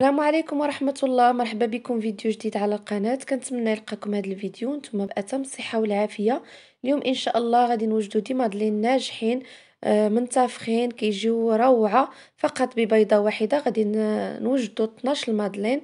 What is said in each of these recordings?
السلام عليكم ورحمة الله مرحبا بكم فيديو جديد على القناة كنتمنى يلقاكم هذا الفيديو نتوما بأتم الصحة والعافية اليوم إن شاء الله غادي نوجدو دي مادلين ناجحين آه، منتفخين كيجيو روعة فقط ببيضة واحدة غادي نوجدو 12 المادلين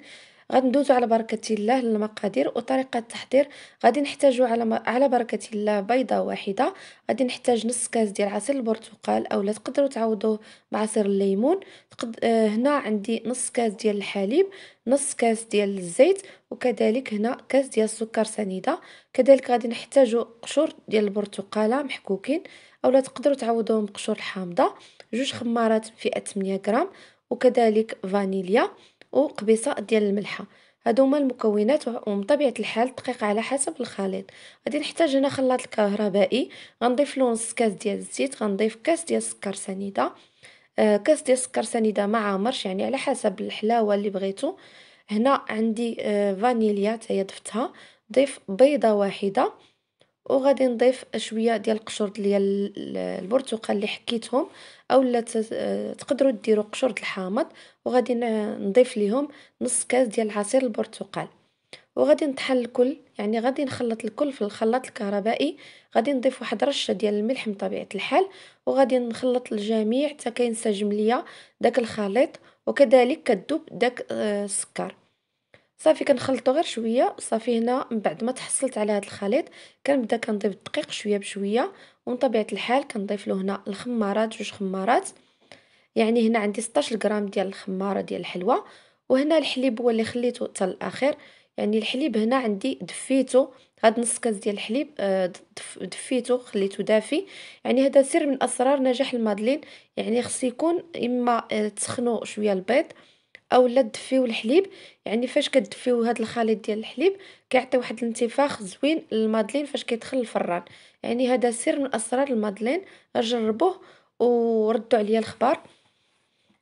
غادي ندوزو على بركه الله للمقادير وطريقه التحضير غادي نحتاجو على م... على بركه الله بيضه واحده غادي نحتاج نص كاس ديال عصير البرتقال اولا تقدروا تعوضوه بعصير الليمون تقد... آه هنا عندي نص كاس ديال الحليب نص كاس ديال الزيت وكذلك هنا كاس ديال السكر سنيده كذلك غادي نحتاجو قشور ديال البرتقاله محكوكين اولا تقدروا تعوضوهم بقشور الحامضه جوج خمارات فئه 8 غرام وكذلك فانيليا وقبيصه ديال الملحه هادو هما المكونات ومن طبيعه الحال دقيق على حسب الخليط غادي نحتاج هنا خلاط الكهربائي غنضيف له نص كاس ديال الزيت غنضيف كاس ديال السكر سنيده آه كاس ديال السكر سنيده ما عامرش يعني على حسب الحلاوه اللي بغيتو هنا عندي آه فانيليا تاهي ضفتها ضيف بيضه واحده وغادي نضيف شويه ديال القشور ديال البرتقال اللي حكيتهم اولا تقدروا ديروا قشور الحامض وغادي نضيف ليهم نص كاس ديال عصير البرتقال وغادي نطحن الكل يعني غادي نخلط الكل في الخلاط الكهربائي غادي نضيف واحد رشه ديال الملح بطبيعه الحال وغادي نخلط الجميع حتى كينسجم ليا داك الخليط وكذلك كذوب داك آه، السكر صافي كنخلطو غير شويه صافي هنا من بعد ما تحصلت على هذا الخليط كنبدا كنضيف الدقيق شويه بشويه ومن طبيعه الحال كنضيف له هنا الخمارات جوج خمارات يعني هنا عندي 16 غرام ديال الخماره ديال الحلوى وهنا الحليب هو اللي خليته حتى الاخير يعني الحليب هنا عندي دفيته هاد نص كاس ديال الحليب آه، دفيته خليته دافي يعني هذا سر من اسرار نجاح المادلين يعني خص يكون اما آه، تسخنوا شويه البيض اولا دفيو الحليب يعني فاش كدفيو هاد الخليط ديال الحليب كيعطي واحد الانتفاخ زوين للمادلين فاش كيدخل الفران يعني هذا سر من اسرار المادلين جربوه وردوا عليا الخبار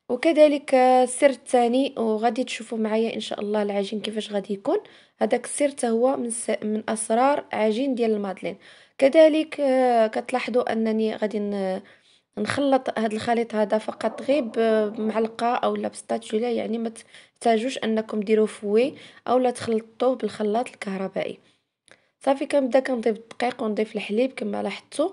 وكذلك السر الثاني وغادي تشوفوا معايا ان شاء الله العجين كيفاش غادي يكون هذاك السر حتى هو من س... من اسرار عجين ديال المادلين كذلك آه، كتلاحظوا انني غادي ن... نخلط هذا الخليط هذا فقط غير بمعلقه او لا بسطاتولا يعني ما تحتاجوش انكم ديروا فوي لا تخلطوه بالخلاط الكهربائي صافي كنبدا كنضيف الدقيق ونضيف الحليب كما لاحظتوا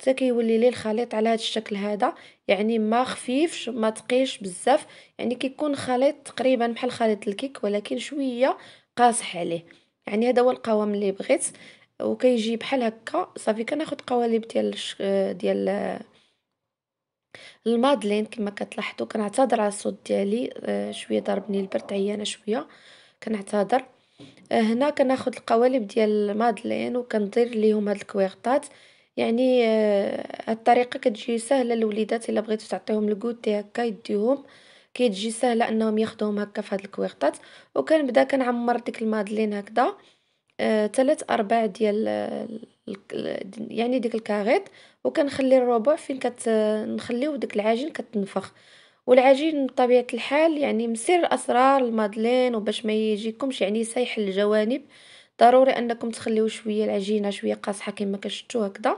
حتى كيولي لي الخليط على هذا الشكل هذا يعني ما خفيفش ما تقيش بزاف يعني كيكون خليط تقريبا بحال خليط الكيك ولكن شويه قاصح عليه يعني هذا هو القوام اللي بغيت وكيجي بحال هكا صافي كناخذ قوالب ديال ديال المادلين كما كتلاحظوا كنعتذر على الصوت ديالي آه، شويه ضربني البرد عيانه شويه كنعتذر آه، هنا كناخذ القوالب ديال المادلين وكندير ليهم هاد الكويغطات يعني آه، هاد الطريقه كتجي سهله للوليدات الا بغيتو تعطيهم الكوتي هكا يديهم كتجي سهله انهم ياخذوهم هكا في هاد الكويغطات وكنبدا كنعمر ديك المادلين هكذا ثلاث ارباع ديال يعني ديك الكاغيط وكنخلي الربع فين كت نخليو ديك العجين كتنفخ والعجين بطبيعه الحال يعني مسير الاسرار اسرار المادلين وباش ما يجيكمش يعني سايح الجوانب ضروري انكم تخليو شويه العجينه شويه قاصحه كما كشفتوا هكذا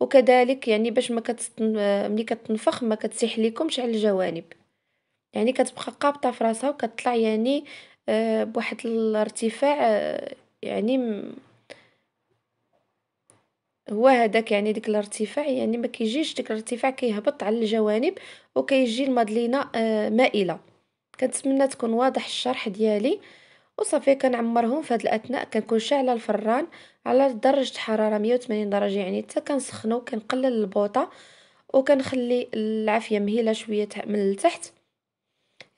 وكذلك يعني باش ما كتستن... ملي كتنفخ ما كتسيح ليكمش على الجوانب يعني كتبقى قابطه في راسها وكتطلع يعني آه، بواحد الارتفاع آه، يعني هو هذاك يعني ديك الارتفاع يعني ما كيجيش ديك الارتفاع كيهبط على الجوانب وكيجي المادلينا آه، مائله كنتمنى تكون واضح الشرح ديالي وصافي كنعمرهم في هاد الاثناء كنكون شاعله الفران على درجه حراره 180 درجه يعني حتى كنسخنو كنقلل البوطه وكنخلي العافيه مهيله شويه من التحت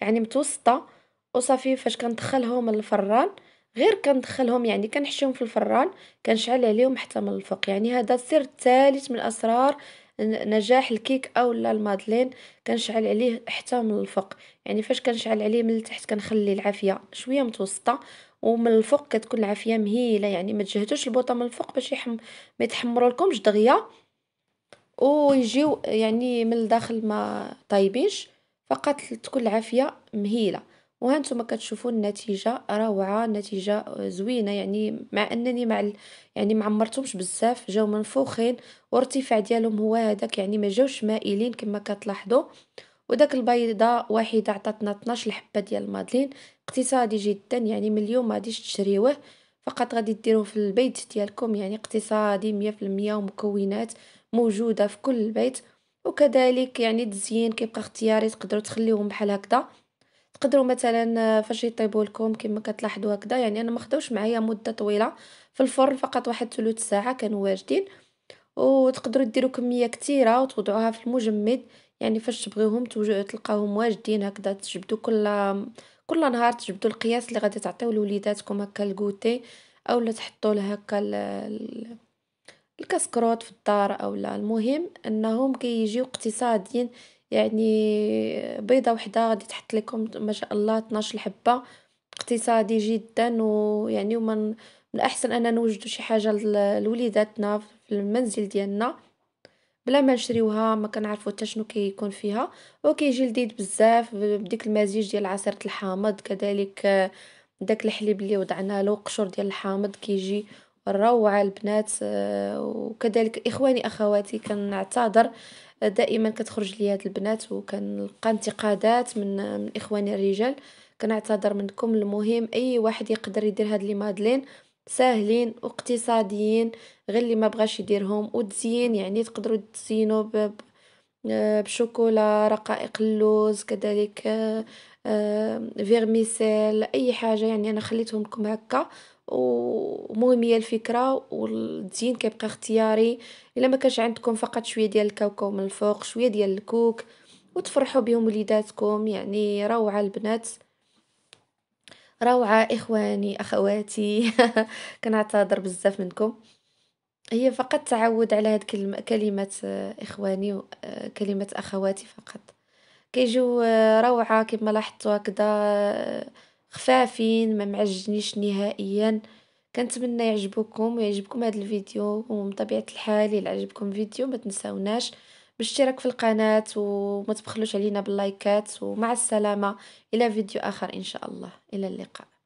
يعني متوسطه وصافي فاش كندخلهم الفران غير كندخلهم يعني كنحشيهم في الفران كنشعل عليهم حتى من الفوق يعني هذا السر الثالث من اسرار نجاح الكيك اولا المادلين كنشعل عليه حتى من الفوق يعني فاش كنشعل عليه من التحت كنخلي العافيه شويه متوسطه ومن الفوق كتكون العافيه مهيله يعني ما تجهدوش البوطه من الفوق باش يحم ما يتحمروا لكمش دغيا ويجيو يعني من الداخل ما طايبينش فقط تكون العافيه مهيله وهانتوما كتشوفوا النتيجه روعه نتيجه آه، زوينه يعني مع انني مع ال... يعني ما عمرتهمش بزاف جاو منفوخين وارتفاع ديالهم هو هذاك يعني ما جاوش مائلين كما كتلاحظوا وداك البيضه واحده عطاتنا 12 حبه ديال المادلين اقتصادي جدا يعني من اليوم غاديش تشريوه فقط غادي ديروه في البيت ديالكم يعني اقتصادي مية المية ومكونات موجوده في كل البيت وكذلك يعني التزيين كيبقى اختياري تقدروا تخليوهم بحال هكذا تقدروا مثلا آه، فاش يطيبوا لكم كما كتلاحظوا هكذا يعني انا ما خداوش معايا مده طويله في الفرن فقط واحد ثلث ساعه كانوا واجدين وتقدروا ديروا كميه كثيره وتوضعوها في المجمد يعني فاش تبغيوهم تلقاهم واجدين هكذا تجبدوا كل كل نهار تجبدوا القياس اللي غادي تعطيو لوليداتكم هكا الكوتي اولا تحطوا له هكا الكسكروت في الدار اولا المهم انهم كيجيو كي اقتصاديين يعني بيضة وحدة غادي تحط لكم ما شاء الله 12 حبة اقتصادي جدا ويعني ومن من الاحسن اننا نوجد شي حاجه لوليداتنا في المنزل ديالنا بلا ما نشريوها ما كنعرفوا حتى شنو كيكون فيها وكيجي لذيذ بزاف بديك المزيج ديال عصير الحامض كذلك داك الحليب اللي وضعنا له قشور ديال الحامض كيجي روعه البنات آه، وكذلك اخواني اخواتي كنعتذر دائما كتخرج لي هاد البنات وكنلقى انتقادات من من اخواني الرجال كنعتذر منكم المهم اي واحد يقدر يدير هاد لي مادلين ساهلين واقتصاديين غير اللي ما بغاش يديرهم وتزيين يعني تقدروا تزينوا آه، بشوكولا رقائق اللوز كذلك فيرميسيل آه، آه، اي حاجه يعني انا خليتهم لكم هكا ومهم هي الفكره والتزيين كيبقى اختياري الا ما كانش عندكم فقط شويه ديال الكاوكاو من الفوق شويه ديال الكوك وتفرحوا بهم وليداتكم يعني روعه البنات روعه اخواني اخواتي كنعتذر بزاف منكم هي فقط تعود على هاد كلمة إخواني وكلمة أخواتي فقط كيجيو آه، روعة كما لاحظتوا هكذا آه، خفافين ما معجنيش نهائيا كنتمنى يعجبوكم ويعجبكم هذا الفيديو ومن طبيعه الحال الا عجبكم الفيديو ما تنساوناش بالاشتراك في القناه وما تبخلوش علينا باللايكات ومع السلامه الى فيديو اخر ان شاء الله الى اللقاء